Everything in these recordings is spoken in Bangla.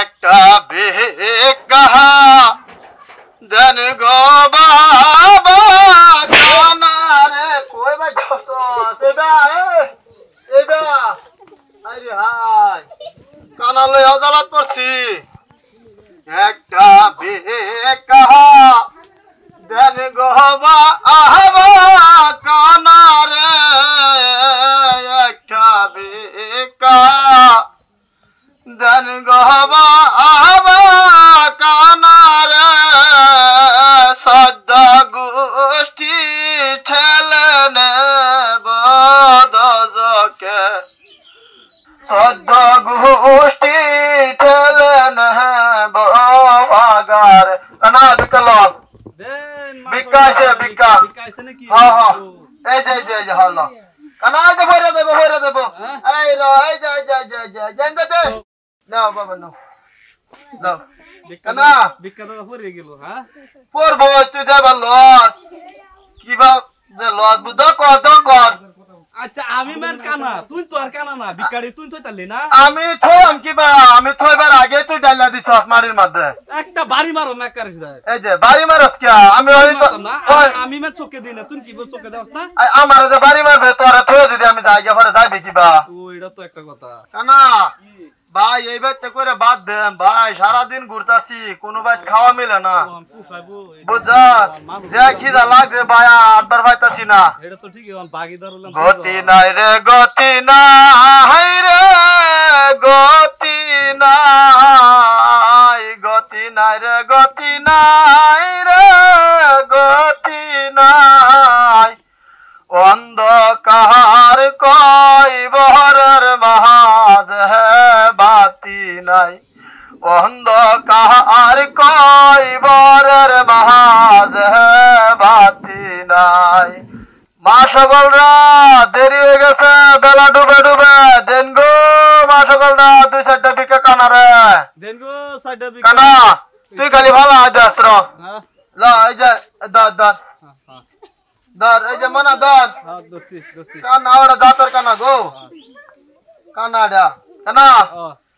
একটা বেহে কাহা জান গো বাবা জানা রে কই ভাই যাস এবা এবা আরে হাই কানা লই হজালাত পড়ছি একটা বেহে কাহা জান গো বাবা কানা রে একটা বেহে সদ্য গোষ্ঠী ঠেলেন হ্যাঁ, বাগার অনাথ কলম বিকাশে বিকাশ হ্যাঁ হ্যাঁ এই যে যে হল কানাজ ভরে দেবো ভরে দেবো হ্যাঁ? এই র এই যে যে যে যে জেন দে দে নাও বাবা নাও নাও কানা বিকাশ তো পড়ে গেল হ্যাঁ পড়বো তুই যাবার লস কিবা যে লস বুদ্ধ কর দ কর আচ্ছা আমি মান কানা তুই তো আর কানা না তুই তো না আমি থম বা আমি তো এবার আগে তুই দিছ মারির মধ্যে একটা বাড়ি মারো এই যে বাড়ি মারস কি আমি ওই তো আমি মে না তুই কি বল চোখে দাওস না আমার যে বাড়ি মারবে তোরা থই যদি আমি যাই পরে যাইবে কি বা এটা তো একটা কথা কানা ভাই এই বাইতে করে বাদ দেন ভাই সারাদিন ঘুরতাছি কোনো বাইত খাওয়া মিলে না যে লাগছে ভাই আটবার পাইতাছি না এটা তো গতি নাই রে গতি নাই রে গতি নাই গতি নাই রে গতি নাই রে গতি নাই অন্ধকার কই বহরের মহা নাই অন্ধকার কয়বরের মাহাজ বাতি নাই মা সকলরা দেরি হয়ে গেছে বেলা ডুবে ডুবে দেন গো মা সকলরা দুই চারটা বিকে কানা রে দেন গো চারটা বিকে কানা তুই খালি ভালো আজ আসত্র লা এই যে দর দর দর এই যে মনা দর হ্যাঁ, কানা ওরা জাতর কানা গো কানাডা হ্যাঁ। কানা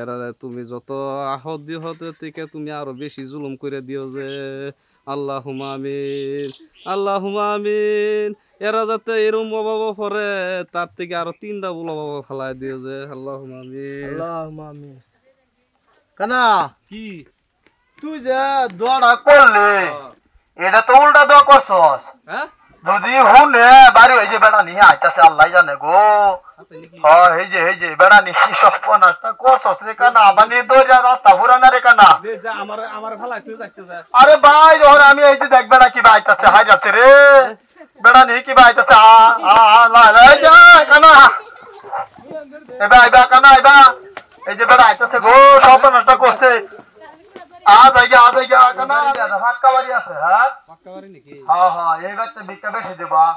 এরারে তুমি যত আহত দিহতে থেকে তুমি আরো বেশি জুলুম করে দিও যে আল্লাহ হুমামিন আল্লাহ হুমামিন এরা যাতে এরম অভাব পরে তার থেকে আরো তিনটা বুল অভাব ফেলায় দিও যে আল্লাহ হুমামিন আল্লাহ হুমামিন কানা কি তুই যে দোয়াটা করলে এটা তো উল্টা দোয়া করছস হ্যাঁ যদি হুনে বাড়ি হয়ে যে বেড়া নিয়ে আইতাছে আল্লাহ জানে গো হ্যাঁ, আরে আমি এই যে দেখ বেড়া আইতাছে হাই যাচ্ছে রে বেড়া আইতাছে আ যা কানা কানা বেড়া গো সব নাস্তা করছে আজ আগে আজ আগে ফাঁকা বাড়ি আছে হ্যাঁ ফাঁকা বাড়ি নাকি হ্যাঁ হ্যাঁ তো ভিক্ষা বেশি হ্যাঁ?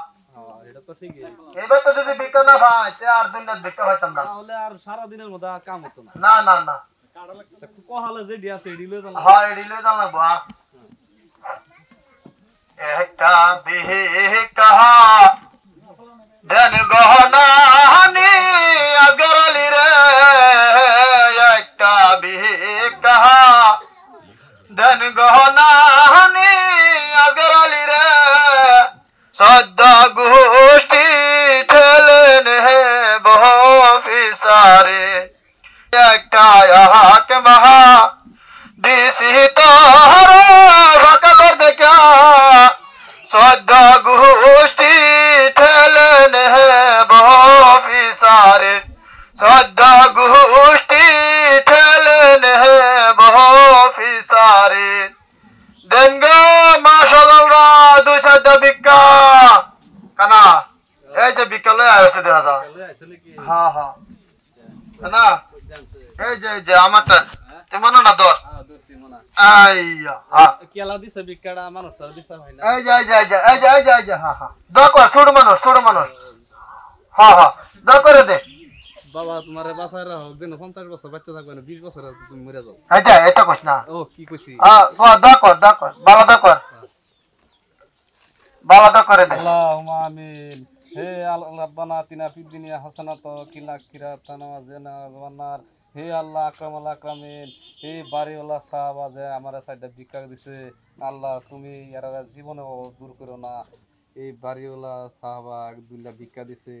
যদি কাম না না না কহালে যে ডি सदा गोष्ठी ठलन है बहुफी सारे के महा दिसी तो भक्त क्या सदा गोष्ठी ठलन है बहुफी सारे सदा गोष्ठी ठलन है बहुफी सारे दंगा দা বিকা কানা এই যে বিকালে আসছে দেখা যা হ্যাঁ হ্যাঁ কানা এই যে যে আমারটা তেমন না দর হ্যাঁ, বাবা তোমার বাসায় হোক যেন পঞ্চাশ বছর বাচ্চা থাকবে না বিশ বছর তুমি মরে যাও এটা কস না ও কি কইছি দা কর দা কর দা কর করে আল্লাহুম্মা আমিন হে তিনা দুনিয়া হাসানাত কিলা হে আল্লাহ আকরাম আল্লাহ আকরামিন হে বাড়িওয়ালা সাহাবা যে আমার সাইডটা ভিক্ষা দিছে আল্লাহ তুমি জীবনে দূর করো না এই বাড়িওয়ালা সাহাবা দুল্লা ভিক্ষা দিছে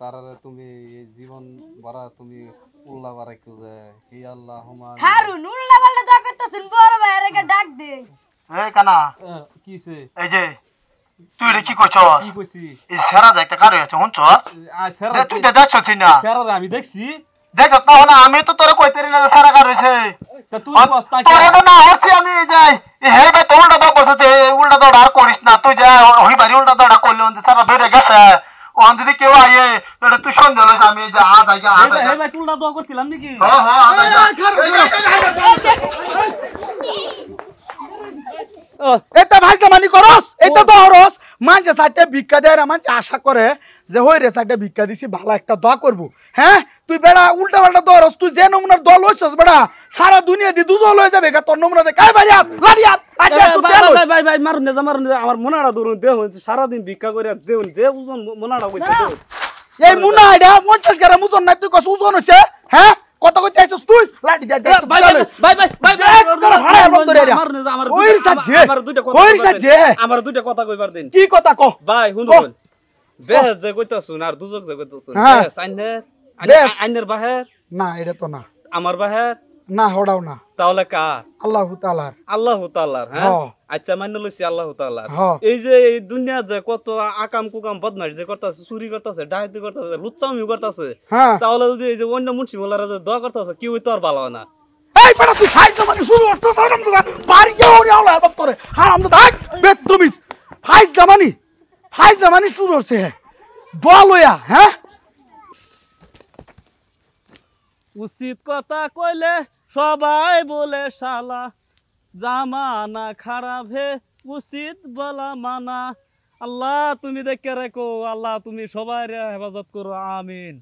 তারা তুমি এই জীবন ভরা তুমি উল্লা বাড়াই খুঁজে হে আল্লাহ হুমা হারুন উল্লা করতেছেন বড় ভাই ডাক দে এই কানা সে এই যে তুই কি কইছস কি কইছি এই সেরা একটা কারে আছে হুনছস আর সেরা তুই তো দেখছস না সেরা আমি দেখছি দেখছ না আমি তো তোরে কইতেরি না সেরা কার হইছে তুই তো না হচ্ছে আমি যাই হে ভাই তো উল্টা দাও কইছস উল্টা দাও আর করিস না তুই যা হই বাড়ি উল্টা দাও করলে অন্ত ধরে গেছে ওখান যদি কেউ আইয়ে তাহলে তুই সন্দেহ হলো আমি যে আজ আগে আজ আগে ভাই উল্টা দাও করছিলাম নাকি হ্যাঁ হ্যাঁ এটা ভাইজলামানি করস এটা তো হরস মানুষের সাইডে ভিক্ষা দেয় না আশা করে যে হই রে সাইডে ভিক্ষা দিছি ভালো একটা দোয়া করবো হ্যাঁ তুই বেড়া উল্টা পাল্টা দরস তুই যে নমুনার দল হইছস বেড়া সারা দুনিয়া দি দুজল হয়ে যাবে তোর নমুনা দে কাই বাড়ি আস লাড়ি আস আমার মনাড়া ধরুন দেহ সারাদিন ভিক্ষা করে দেউন যে ওজন মনাড়া হইছে এই মুনা আইডা 50 গ্রাম ওজন নাই তুই কস ওজন হইছে হ্যাঁ কত কইতে আইছস তুই আমার আমার দুইটা কথা ওই সাজে আমার দুইটা কথা কইবার দিন কি কথা কও ভাই শুন বেস যে কইতাছুন আর দুজক যে কইতাছুন হ্যাঁ। বেস বাহির না এটা তো না আমার বাহির না হড়াও না তাহলে কা আল্লাহু তাআলার আল্লাহু তাআলার হ্যাঁ আচ্ছা মান্য লইছি আল্লাহ তাআলা এই যে এই দুনিয়া যে কত আকাম কুকাম বদমাশ যে করতেছে চুরি করতেছে ডাকাতি করতেছে লুচ্চামি করতেছে হ্যাঁ। তাহলে যদি এই যে অন্য মুন্সি যে দোয়া করতেছে কেউ তোর ভালো না এই তুই তো মানে শুরু বাড়ি করে ভাগ ফাইজ দামানি ফাইজ দামানি শুরু হচ্ছে দোয়া হ্যাঁ উচিত কথা কইলে সবাই বলে শালা জামানা খারাপ হে উচিত বলা মানা আল্লাহ তুমি দেখে রেখো আল্লাহ তুমি সবাই হেফাজত করো আমিন